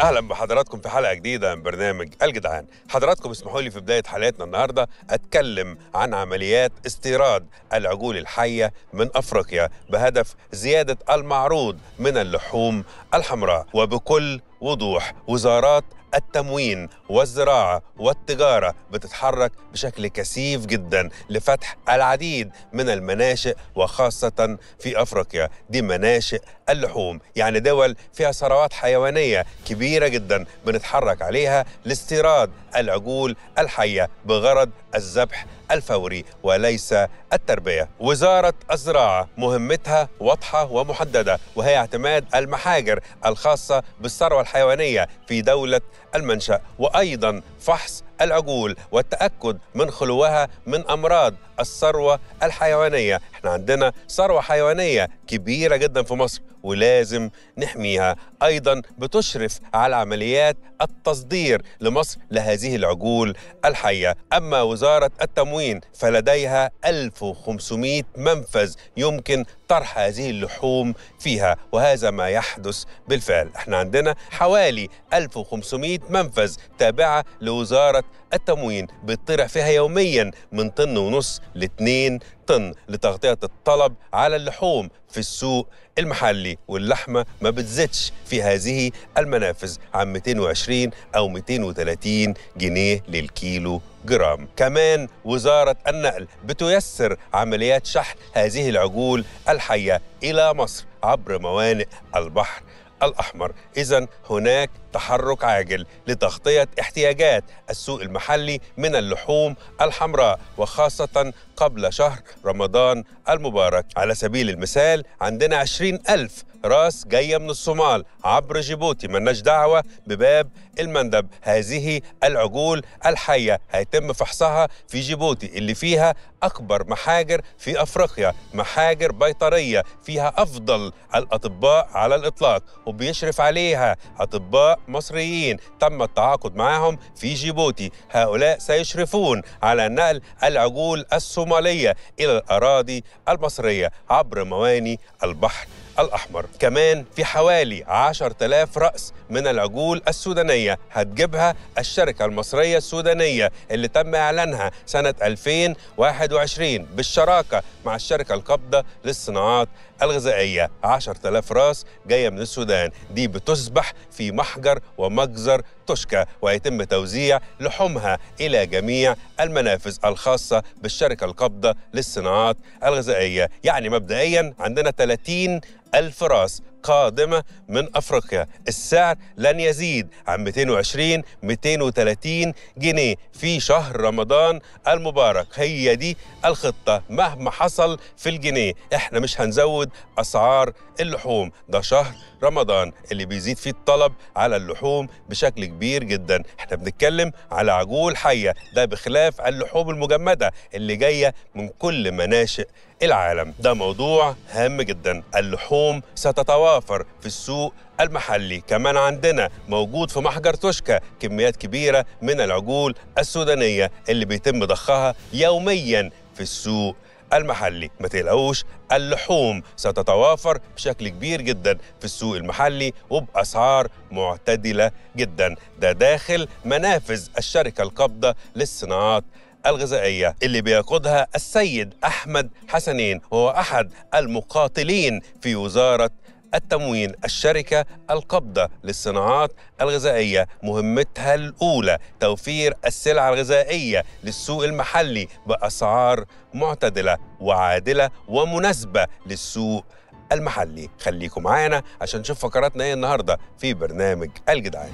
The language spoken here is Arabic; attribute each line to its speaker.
Speaker 1: اهلا بحضراتكم في حلقه جديده من برنامج الجدعان حضراتكم اسمحوا لي في بدايه حلقتنا النهارده اتكلم عن عمليات استيراد العجول الحيه من افريقيا بهدف زياده المعروض من اللحوم الحمراء وبكل وضوح وزارات التموين والزراعة والتجارة بتتحرك بشكل كثيف جدا لفتح العديد من المناشئ وخاصة في أفريقيا دي مناشئ اللحوم يعني دول فيها ثروات حيوانية كبيرة جدا بنتحرك عليها لاستيراد العجول الحية بغرض الذبح الفوري وليس التربية وزارة الزراعة مهمتها واضحة ومحددة وهي اعتماد المحاجر الخاصة بالثروة الحيوانية في دولة المنشأ وأيضا فحص العقول والتأكد من خلوها من أمراض الثروة الحيوانية احنا عندنا ثروة حيوانية كبيرة جدا في مصر ولازم نحميها أيضا بتشرف على عمليات التصدير لمصر لهذه العجول الحية أما وزارة التموين فلديها 1500 منفذ يمكن طرح هذه اللحوم فيها وهذا ما يحدث بالفعل احنا عندنا حوالي 1500 منفذ تابعة لوزارة التموين بيطلع فيها يوميا من طن ونص لاتنين طن لتغطية الطلب على اللحوم في السوق المحلي واللحمة ما بتزيدش في هذه المنافذ عن 220 أو 230 جنيه للكيلو جرام كمان وزارة النقل بتيسر عمليات شحن هذه العجول الحية إلى مصر عبر موانئ البحر الأحمر إذا هناك تحرك عاجل لتغطية احتياجات السوق المحلي من اللحوم الحمراء وخاصة قبل شهر رمضان المبارك على سبيل المثال عندنا 20 ألف راس جاية من الصومال عبر جيبوتي ملناش دعوة بباب المندب هذه العجول الحية هيتم فحصها في جيبوتي اللي فيها أكبر محاجر في أفريقيا محاجر بيطرية فيها أفضل الأطباء على الإطلاق وبيشرف عليها أطباء مصريين تم التعاقد معاهم في جيبوتي هؤلاء سيشرفون على نقل العجول الصومالية إلى الأراضي المصرية عبر مواني البحر الأحمر كمان في حوالي 10000 رأس من العجول السودانية هتجيبها الشركة المصرية السودانية اللي تم إعلانها سنة 2021 بالشراكة مع الشركة القابضة للصناعات الغذائية 10000 راس جاية من السودان دي بتصبح في محجر ومجزر توشكا ويتم توزيع لحومها إلى جميع المنافذ الخاصة بالشركة القابضة للصناعات الغذائية يعني مبدئيا عندنا 30 الفراس قادمة من أفريقيا السعر لن يزيد عن 220 230 جنيه في شهر رمضان المبارك هي دي الخطة مهما حصل في الجنيه احنا مش هنزود أسعار اللحوم ده شهر رمضان اللي بيزيد فيه الطلب على اللحوم بشكل كبير جدا احنا بنتكلم على عجول حية ده بخلاف اللحوم المجمدة اللي جاية من كل مناشئ العالم ده موضوع هام جدا اللحوم ستتواصل متوافر في السوق المحلي كمان عندنا موجود في محجر توشكا كميات كبيرة من العجول السودانية اللي بيتم ضخها يوميا في السوق المحلي ما تقلقوش اللحوم ستتوافر بشكل كبير جدا في السوق المحلي وبأسعار معتدلة جدا ده داخل منافذ الشركة القابضة للصناعات الغذائية اللي بيقودها السيد أحمد حسنين وهو أحد المقاتلين في وزارة التموين الشركة القابضة للصناعات الغذائية مهمتها الأولى توفير السلع الغذائية للسوق المحلي بأسعار معتدلة وعادلة ومناسبة للسوق المحلي خليكم معانا عشان نشوف فقراتنا ايه النهارده في برنامج الجدعان